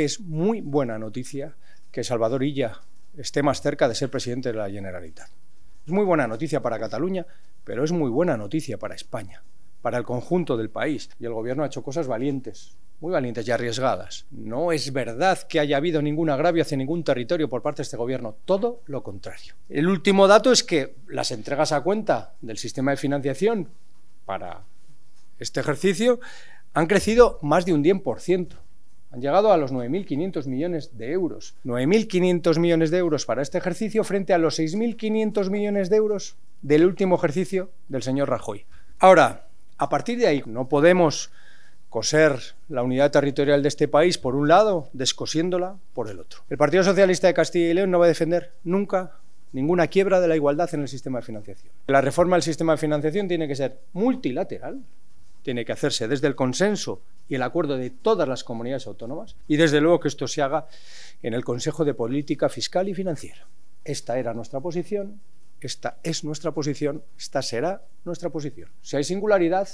es muy buena noticia que Salvador Illa esté más cerca de ser presidente de la Generalitat. Es muy buena noticia para Cataluña, pero es muy buena noticia para España, para el conjunto del país. Y el gobierno ha hecho cosas valientes, muy valientes y arriesgadas. No es verdad que haya habido ningún agravio hacia ningún territorio por parte de este gobierno, todo lo contrario. El último dato es que las entregas a cuenta del sistema de financiación para este ejercicio han crecido más de un 10% han llegado a los 9.500 millones de euros. 9.500 millones de euros para este ejercicio frente a los 6.500 millones de euros del último ejercicio del señor Rajoy. Ahora, a partir de ahí, no podemos coser la unidad territorial de este país por un lado, descosiéndola por el otro. El Partido Socialista de Castilla y León no va a defender nunca ninguna quiebra de la igualdad en el sistema de financiación. La reforma del sistema de financiación tiene que ser multilateral, tiene que hacerse desde el consenso y el acuerdo de todas las comunidades autónomas y desde luego que esto se haga en el Consejo de Política Fiscal y Financiera. Esta era nuestra posición, esta es nuestra posición, esta será nuestra posición. Si hay singularidad,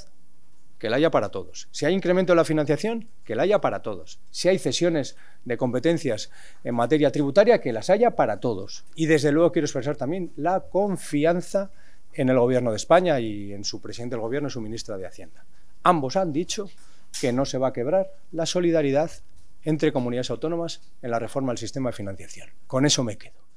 que la haya para todos. Si hay incremento de la financiación, que la haya para todos. Si hay cesiones de competencias en materia tributaria, que las haya para todos. Y desde luego quiero expresar también la confianza en el Gobierno de España y en su presidente del Gobierno y su ministra de Hacienda. Ambos han dicho que no se va a quebrar la solidaridad entre comunidades autónomas en la reforma del sistema de financiación. Con eso me quedo.